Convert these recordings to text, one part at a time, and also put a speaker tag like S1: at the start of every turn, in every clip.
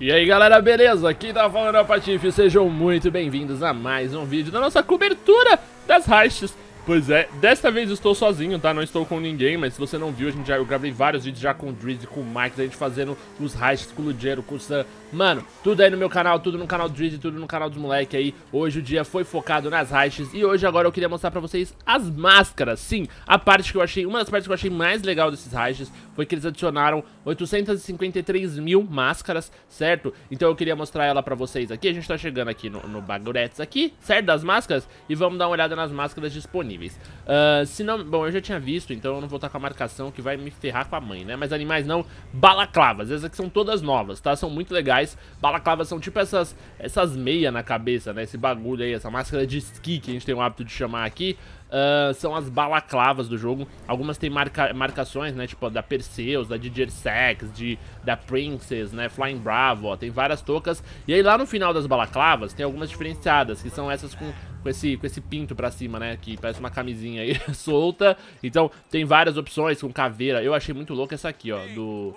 S1: E aí galera, beleza? Aqui tá falando é o Patife, sejam muito bem-vindos a mais um vídeo da nossa cobertura das hastes Pois é, desta vez estou sozinho, tá? Não estou com ninguém, mas se você não viu, a gente já, eu gravei vários vídeos já com o Drizzy, com o Mike, a gente fazendo os hashtags com o Lugero, com o Sam. Mano, tudo aí no meu canal, tudo no canal do Drizzy, tudo no canal dos moleques aí. Hoje o dia foi focado nas hashtags e hoje agora eu queria mostrar pra vocês as máscaras. Sim, a parte que eu achei, uma das partes que eu achei mais legal desses hashtags foi que eles adicionaram 853 mil máscaras, certo? Então eu queria mostrar ela pra vocês aqui. A gente tá chegando aqui no, no Baguretes aqui, certo? Das máscaras. E vamos dar uma olhada nas máscaras disponíveis níveis. Uh, ah, se não... Bom, eu já tinha visto, então eu não vou estar com a marcação que vai me ferrar com a mãe, né? Mas animais não, balaclavas. Essas aqui são todas novas, tá? São muito legais. Balaclavas são tipo essas, essas meias na cabeça, né? Esse bagulho aí, essa máscara de esqui que a gente tem o hábito de chamar aqui. Uh, são as balaclavas do jogo. Algumas têm marca marcações, né? Tipo, da Perseus, da Didier Sex, de, da Princess, né? Flying Bravo, ó, tem várias toucas. E aí lá no final das balaclavas tem algumas diferenciadas, que são essas com com esse, com esse pinto pra cima, né? Que parece uma camisinha aí solta. Então, tem várias opções com caveira. Eu achei muito louco essa aqui, ó, do...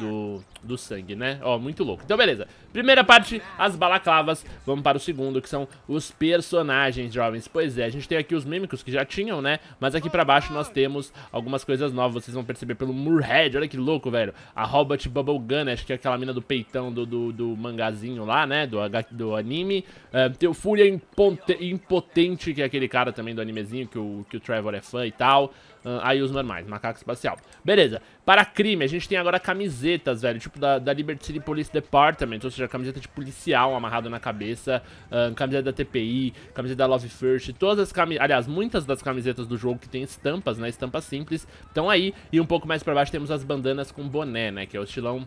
S1: Do, do sangue, né? Ó, muito louco. Então, beleza. Primeira parte, as balaclavas. Vamos para o segundo, que são os personagens, jovens. Pois é, a gente tem aqui os mímicos que já tinham, né? Mas aqui pra baixo nós temos algumas coisas novas. Vocês vão perceber pelo Moorhead. Olha que louco, velho. A Robot Bubble né? acho que é aquela mina do peitão do, do, do mangazinho lá, né? Do, do anime. Uh, tem o Fúria Imponente potente que é aquele cara também do animezinho, que o, que o Trevor é fã e tal. Uh, aí os normais, macaco espacial. Beleza. Para crime, a gente tem agora camisetas, velho. Tipo da, da Liberty City Police Department, ou seja, camiseta de policial amarrado na cabeça, uh, camiseta da TPI, camiseta da Love First, todas as camisetas. Aliás, muitas das camisetas do jogo que tem estampas, né? Estampas simples, estão aí. E um pouco mais pra baixo temos as bandanas com boné, né? Que é o estilão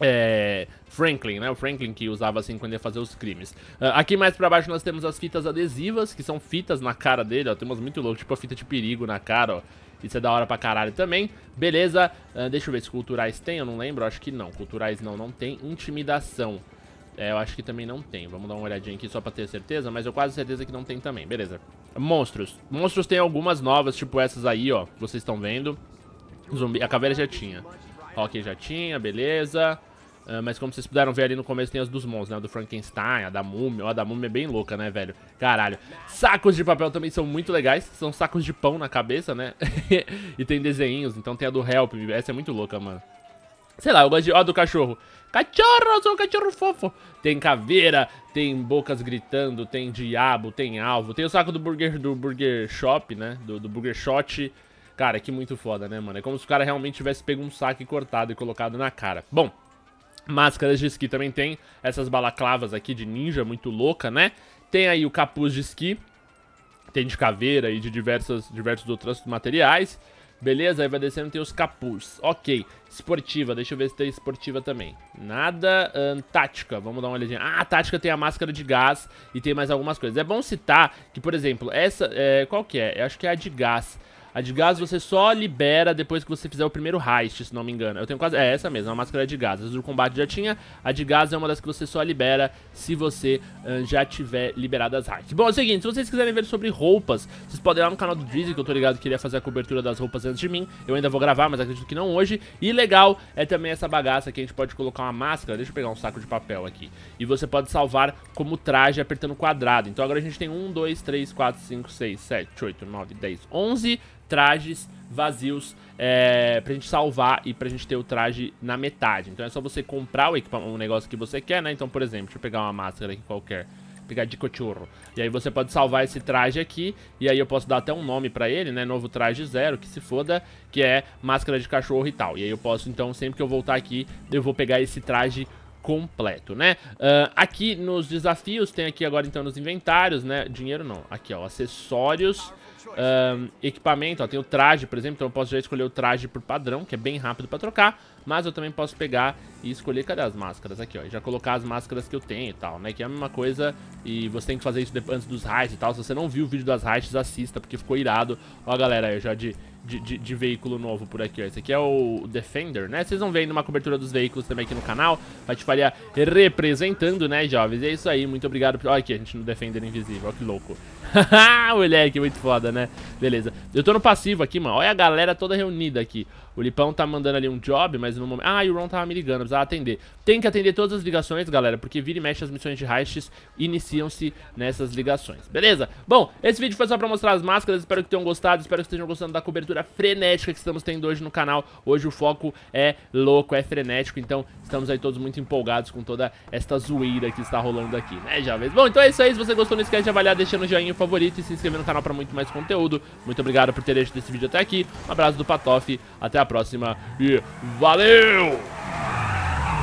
S1: é, Franklin, né? O Franklin que usava assim quando ia fazer os crimes. Uh, aqui mais pra baixo nós temos as fitas adesivas, que são fitas na cara dele, ó. Tem umas muito loucas, tipo a fita de perigo na cara, ó. Isso é da hora pra caralho também. Beleza, uh, deixa eu ver se culturais tem, eu não lembro, acho que não. Culturais não, não tem. Intimidação. É, eu acho que também não tem. Vamos dar uma olhadinha aqui só pra ter certeza, mas eu quase certeza que não tem também. Beleza. Monstros. Monstros tem algumas novas, tipo essas aí, ó, que vocês estão vendo. Zumbi, a caveira já tinha. Rock já tinha, beleza. Uh, mas como vocês puderam ver ali no começo, tem as dos monstros, né? A do Frankenstein, a da múmia. Ó, a da múmia é bem louca, né, velho? Caralho. Sacos de papel também são muito legais. São sacos de pão na cabeça, né? e tem desenhinhos. Então tem a do Help. Essa é muito louca, mano. Sei lá, eu gosto de... Ó, do cachorro. Cachorro, sou um cachorro fofo. Tem caveira, tem bocas gritando, tem diabo, tem alvo. Tem o saco do burger do burger shop, né? Do, do burger shot. Cara, que muito foda, né, mano? É como se o cara realmente tivesse pego um saco e cortado e colocado na cara. Bom, máscaras de esqui também tem. Essas balaclavas aqui de ninja, muito louca, né? Tem aí o capuz de esqui. Tem de caveira e de diversas, diversos outros materiais. Beleza, aí vai descendo tem os capuz. Ok, esportiva, deixa eu ver se tem esportiva também. Nada, tática, vamos dar uma olhadinha. Ah, a tática tem a máscara de gás e tem mais algumas coisas. É bom citar que, por exemplo, essa, é, qual que é? Eu acho que é a de gás. A de gás você só libera depois que você fizer o primeiro heist, se não me engano. Eu tenho quase... É, essa mesmo, a é máscara de gás. As do combate já tinha. A de gás é uma das que você só libera se você uh, já tiver liberado as heists. Bom, é o seguinte, se vocês quiserem ver sobre roupas, vocês podem ir lá no canal do Drizzy, que eu tô ligado que ele ia fazer a cobertura das roupas antes de mim. Eu ainda vou gravar, mas acredito que não hoje. E legal é também essa bagaça que a gente pode colocar uma máscara. Deixa eu pegar um saco de papel aqui. E você pode salvar como traje apertando quadrado. Então agora a gente tem 1, 2, 3, 4, 5, 6, 7, 8, 9, 10, 11 trajes vazios é, pra gente salvar e pra gente ter o traje na metade. Então é só você comprar o, o negócio que você quer, né? Então, por exemplo, deixa eu pegar uma máscara aqui qualquer. Pegar de cachorro. E aí você pode salvar esse traje aqui. E aí eu posso dar até um nome pra ele, né? Novo traje zero, que se foda. Que é máscara de cachorro e tal. E aí eu posso, então, sempre que eu voltar aqui, eu vou pegar esse traje completo, né? Uh, aqui nos desafios, tem aqui agora, então, nos inventários, né? Dinheiro não. Aqui, ó, acessórios equipamento, ó, tem o traje, por exemplo, então eu posso já escolher o traje por padrão, que é bem rápido pra trocar, mas eu também posso pegar e escolher, cadê as máscaras? Aqui, ó, e já colocar as máscaras que eu tenho e tal, né, que é a mesma coisa, e você tem que fazer isso antes dos raids e tal, se você não viu o vídeo das raids, assista, porque ficou irado, ó, galera, eu já de de, de, de, veículo novo por aqui, ó. Esse aqui é o Defender, né? Vocês vão vendo uma cobertura dos veículos também aqui no canal. Patifaria representando, né, jovens? E é isso aí, muito obrigado. Olha aqui, a gente no Defender Invisível, que louco. Haha, moleque, muito foda, né? Beleza. Eu tô no passivo aqui, mano. Olha a galera toda reunida aqui. O Lipão tá mandando ali um job, mas no momento... Ah, e o Ron tava me ligando, precisava atender. Tem que atender todas as ligações, galera, porque vira e mexe as missões de heists iniciam-se nessas ligações. Beleza? Bom, esse vídeo foi só pra mostrar as máscaras, espero que tenham gostado, espero que estejam gostando da cobertura frenética que estamos tendo hoje no canal. Hoje o foco é louco, é frenético, então estamos aí todos muito empolgados com toda esta zoeira que está rolando aqui, né, jovens? Bom, então é isso aí, se você gostou não esquece de avaliar, deixando o joinha favorito e se inscrever no canal pra muito mais conteúdo. Muito obrigado por ter deixado esse vídeo até aqui, um abraço do Patoff, até a a próxima e valeu!